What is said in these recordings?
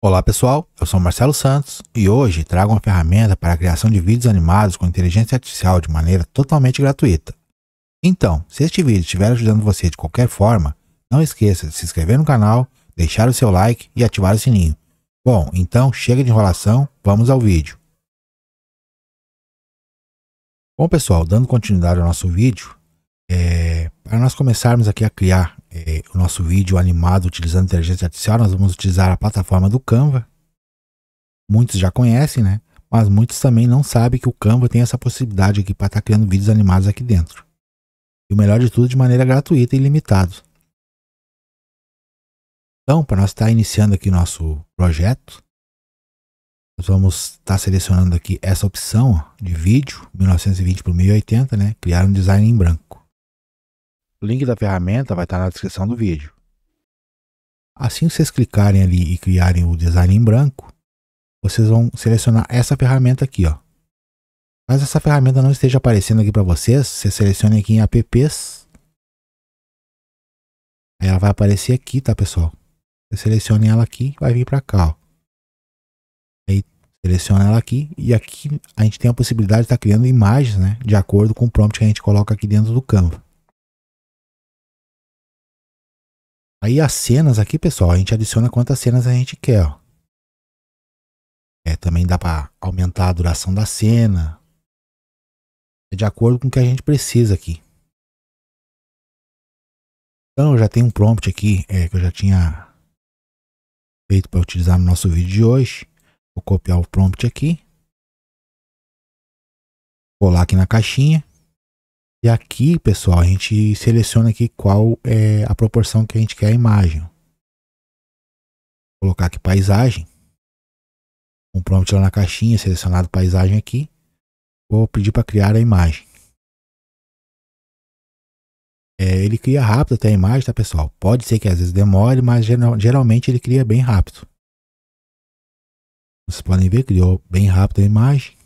Olá pessoal, eu sou Marcelo Santos e hoje trago uma ferramenta para a criação de vídeos animados com inteligência artificial de maneira totalmente gratuita. Então, se este vídeo estiver ajudando você de qualquer forma, não esqueça de se inscrever no canal, deixar o seu like e ativar o sininho. Bom, então chega de enrolação, vamos ao vídeo. Bom pessoal, dando continuidade ao nosso vídeo, é... para nós começarmos aqui a criar o nosso vídeo animado utilizando inteligência artificial, nós vamos utilizar a plataforma do Canva. Muitos já conhecem, né? Mas muitos também não sabem que o Canva tem essa possibilidade aqui para estar tá criando vídeos animados aqui dentro. E o melhor de tudo, de maneira gratuita e limitada. Então, para nós estar tá iniciando aqui nosso projeto, nós vamos estar tá selecionando aqui essa opção ó, de vídeo, 1920 por 1080, né? Criar um design em branco. O link da ferramenta vai estar na descrição do vídeo. Assim vocês clicarem ali e criarem o design em branco, vocês vão selecionar essa ferramenta aqui, ó. Caso essa ferramenta não esteja aparecendo aqui para vocês, vocês selecionem aqui em apps. Aí ela vai aparecer aqui, tá, pessoal? Você selecionem ela aqui, vai vir para cá, ó. Aí seleciona ela aqui e aqui a gente tem a possibilidade de estar tá criando imagens, né, de acordo com o prompt que a gente coloca aqui dentro do Canva. Aí as cenas aqui, pessoal, a gente adiciona quantas cenas a gente quer, ó. É, também dá para aumentar a duração da cena. É de acordo com o que a gente precisa aqui. Então, eu já tenho um prompt aqui é, que eu já tinha feito para utilizar no nosso vídeo de hoje. Vou copiar o prompt aqui. Colar aqui na caixinha. E aqui, pessoal, a gente seleciona aqui qual é a proporção que a gente quer a imagem. Vou colocar aqui paisagem. Um prompt lá na caixinha, selecionado paisagem aqui. Vou pedir para criar a imagem. É, ele cria rápido até a imagem, tá pessoal? Pode ser que às vezes demore, mas geralmente ele cria bem rápido. Vocês podem ver, criou bem rápido a imagem.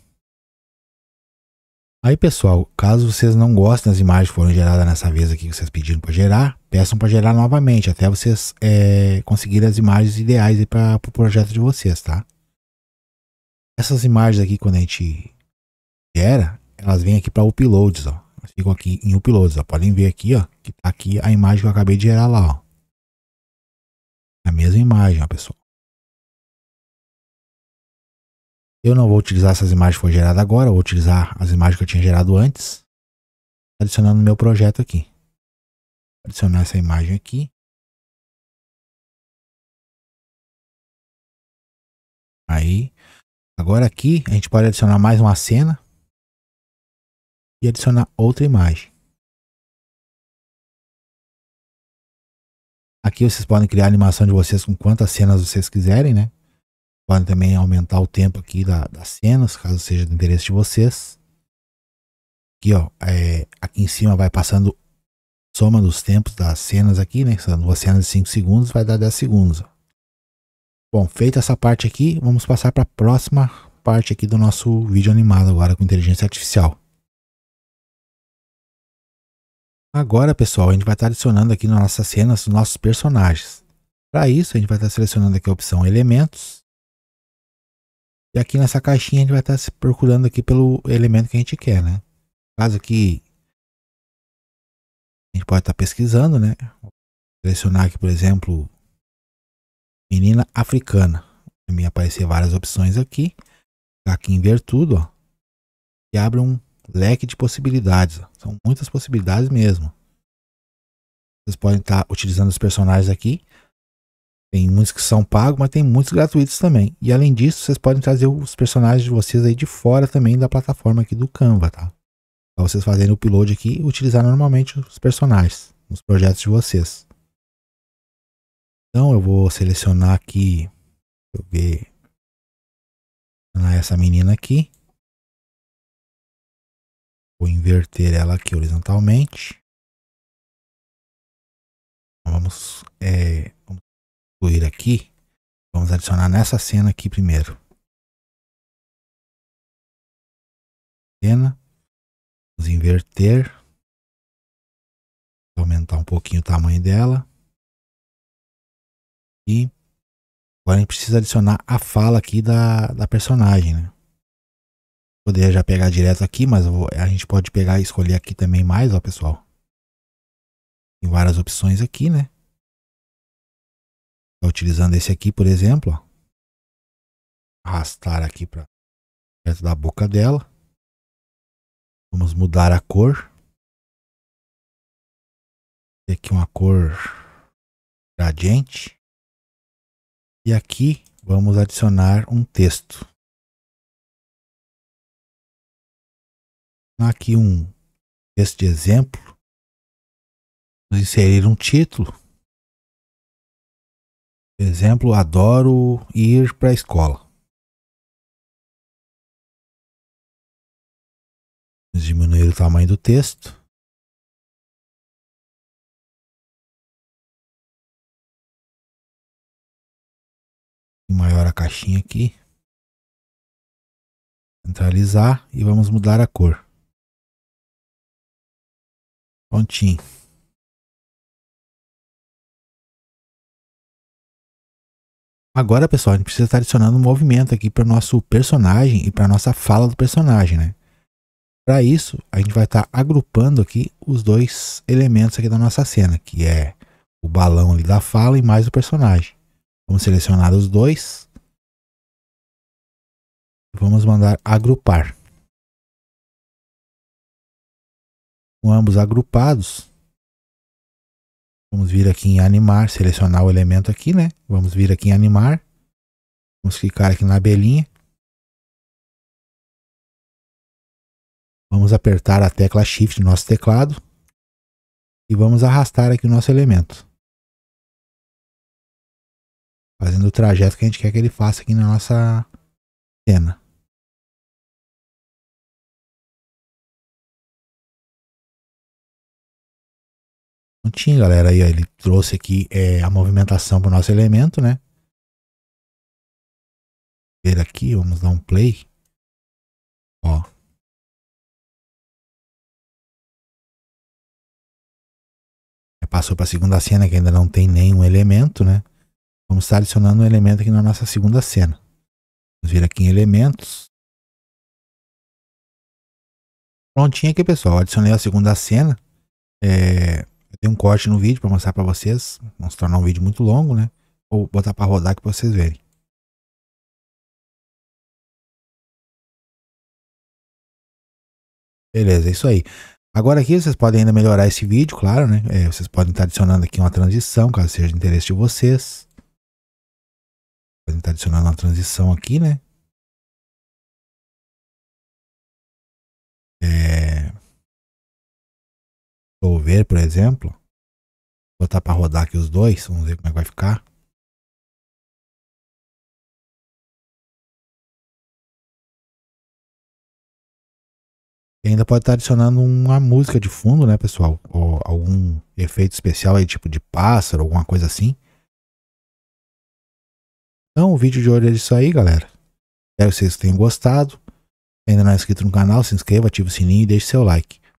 Aí, pessoal, caso vocês não gostem das imagens que foram geradas nessa vez aqui que vocês pediram para gerar, peçam para gerar novamente, até vocês é, conseguirem as imagens ideais para o pro projeto de vocês, tá? Essas imagens aqui, quando a gente gera, elas vêm aqui para uploads, ó. Elas ficam aqui em uploads, ó. Podem ver aqui, ó, que tá aqui a imagem que eu acabei de gerar lá, ó. A mesma imagem, ó, pessoal. Eu não vou utilizar essas imagens que foram geradas agora, vou utilizar as imagens que eu tinha gerado antes, adicionando no meu projeto aqui. Adicionar essa imagem aqui. Aí, agora aqui a gente pode adicionar mais uma cena e adicionar outra imagem. Aqui vocês podem criar a animação de vocês com quantas cenas vocês quiserem, né? Podem também aumentar o tempo aqui da, das cenas, caso seja do interesse de vocês. Aqui, ó, é, aqui em cima vai passando soma dos tempos das cenas aqui, né? São duas cenas de 5 segundos, vai dar 10 segundos. Ó. Bom, feita essa parte aqui, vamos passar para a próxima parte aqui do nosso vídeo animado agora com inteligência artificial. Agora, pessoal, a gente vai estar tá adicionando aqui nas nossas cenas os nossos personagens. Para isso, a gente vai estar tá selecionando aqui a opção Elementos. E aqui nessa caixinha a gente vai tá estar procurando aqui pelo elemento que a gente quer, né? Caso aqui a gente pode estar tá pesquisando, né? selecionar aqui, por exemplo, menina africana. Vai me aparecer várias opções aqui. Tá aqui em ver tudo, ó. E abre um leque de possibilidades. Ó. São muitas possibilidades mesmo. Vocês podem estar utilizando os personagens aqui tem muitos que são pagos, mas tem muitos gratuitos também. E além disso, vocês podem trazer os personagens de vocês aí de fora também da plataforma aqui do Canva, tá? Pra vocês fazerem o upload aqui e utilizar normalmente os personagens nos projetos de vocês. Então eu vou selecionar aqui, deixa eu ver, essa menina aqui. Vou inverter ela aqui horizontalmente. Então, vamos, é, vamos construir aqui, vamos adicionar nessa cena aqui primeiro. Cena, vamos inverter, aumentar um pouquinho o tamanho dela. E agora a gente precisa adicionar a fala aqui da, da personagem, né? Poderia já pegar direto aqui, mas a gente pode pegar e escolher aqui também mais, ó pessoal. Tem várias opções aqui, né? utilizando esse aqui, por exemplo, ó. Arrastar aqui para perto da boca dela. Vamos mudar a cor. Tem aqui é uma cor gradiente. E aqui vamos adicionar um texto. Aqui um texto de exemplo. Vamos inserir um título exemplo, adoro ir para a escola. Diminuir o tamanho do texto. Maior a caixinha aqui. Centralizar e vamos mudar a cor. Pontinho. Agora, pessoal, a gente precisa estar adicionando um movimento aqui para o nosso personagem e para a nossa fala do personagem, né? Para isso, a gente vai estar agrupando aqui os dois elementos aqui da nossa cena, que é o balão ali da fala e mais o personagem. Vamos selecionar os dois. Vamos mandar agrupar. Com ambos agrupados, Vamos vir aqui em animar, selecionar o elemento aqui, né? Vamos vir aqui em animar. Vamos clicar aqui na abelhinha. Vamos apertar a tecla Shift do nosso teclado. E vamos arrastar aqui o nosso elemento. Fazendo o trajeto que a gente quer que ele faça aqui na nossa cena. perguntinha, galera. Aí, ó, ele trouxe aqui é, a movimentação para o nosso elemento, né? Ver aqui, vamos dar um play. Ó. Passou para a segunda cena, que ainda não tem nenhum elemento, né? Vamos estar adicionando um elemento aqui na nossa segunda cena. Vamos vir aqui em elementos. Prontinho aqui, pessoal. Adicionei a segunda cena. É, tem um corte no vídeo para mostrar para vocês. Não se tornar um vídeo muito longo, né? Vou botar para rodar aqui para vocês verem. Beleza, é isso aí. Agora aqui vocês podem ainda melhorar esse vídeo, claro, né? É, vocês podem estar adicionando aqui uma transição, caso seja de interesse de vocês. Podem estar adicionando uma transição aqui, né? É ver por exemplo. Vou botar para rodar aqui os dois. Vamos ver como é que vai ficar. E ainda pode estar tá adicionando uma música de fundo, né, pessoal? Ou algum efeito especial aí, tipo de pássaro, alguma coisa assim. Então, o vídeo de hoje é isso aí, galera. Espero que vocês tenham gostado. Se ainda não é inscrito no canal, se inscreva, ative o sininho e deixe seu like.